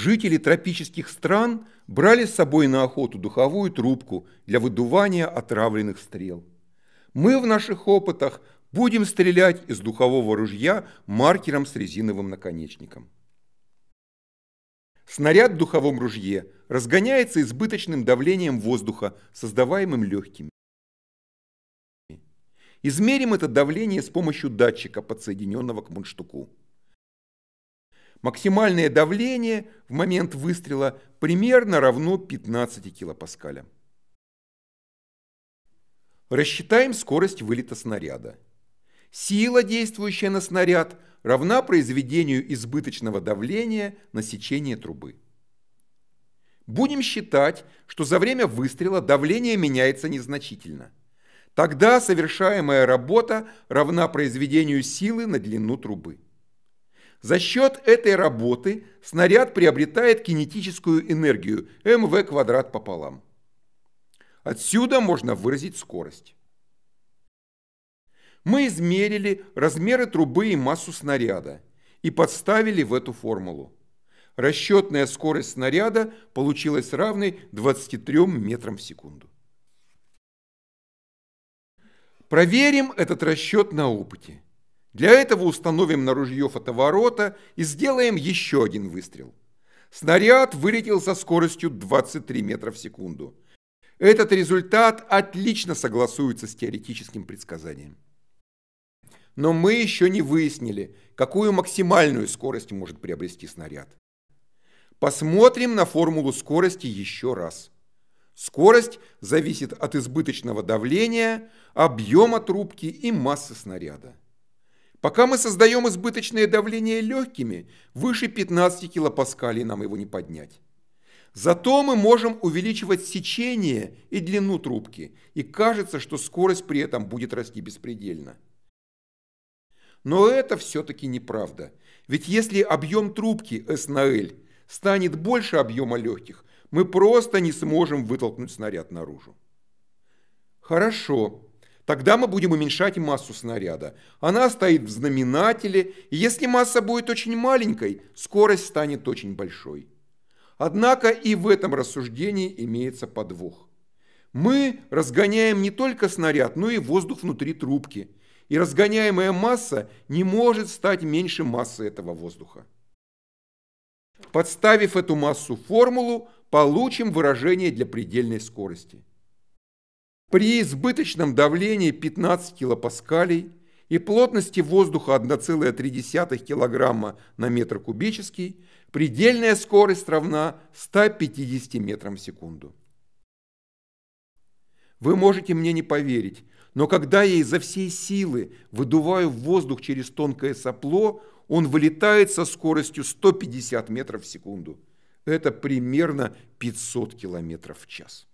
жители тропических стран брали с собой на охоту духовую трубку для выдувания отравленных стрел. Мы в наших опытах будем стрелять из духового ружья маркером с резиновым наконечником. Снаряд в духовом ружье разгоняется избыточным давлением воздуха, создаваемым легкими. Измерим это давление с помощью датчика, подсоединенного к мундштуку. Максимальное давление в момент выстрела примерно равно 15 килопаскалям. Рассчитаем скорость вылета снаряда. Сила, действующая на снаряд, равна произведению избыточного давления на сечение трубы. Будем считать, что за время выстрела давление меняется незначительно. Тогда совершаемая работа равна произведению силы на длину трубы. За счет этой работы снаряд приобретает кинетическую энергию mv квадрат пополам. Отсюда можно выразить скорость. Мы измерили размеры трубы и массу снаряда и подставили в эту формулу. Расчетная скорость снаряда получилась равной 23 метрам в секунду. Проверим этот расчет на опыте. Для этого установим на ружье фотоворота и сделаем еще один выстрел. Снаряд вылетел со скоростью 23 метра в секунду. Этот результат отлично согласуется с теоретическим предсказанием. Но мы еще не выяснили, какую максимальную скорость может приобрести снаряд. Посмотрим на формулу скорости еще раз. Скорость зависит от избыточного давления, объема трубки и массы снаряда. Пока мы создаем избыточное давление легкими, выше 15 килопаскалей нам его не поднять. Зато мы можем увеличивать сечение и длину трубки, и кажется, что скорость при этом будет расти беспредельно. Но это все-таки неправда. Ведь если объем трубки S на L станет больше объема легких, мы просто не сможем вытолкнуть снаряд наружу. Хорошо, Тогда мы будем уменьшать массу снаряда. Она стоит в знаменателе, и если масса будет очень маленькой, скорость станет очень большой. Однако и в этом рассуждении имеется подвох. Мы разгоняем не только снаряд, но и воздух внутри трубки, и разгоняемая масса не может стать меньше массы этого воздуха. Подставив эту массу в формулу, получим выражение для предельной скорости – при избыточном давлении 15 килопаскалей и плотности воздуха 1,3 кг на метр кубический предельная скорость равна 150 метрам в секунду. Вы можете мне не поверить, но когда я изо всей силы выдуваю воздух через тонкое сопло, он вылетает со скоростью 150 метров в секунду. Это примерно 500 километров в час.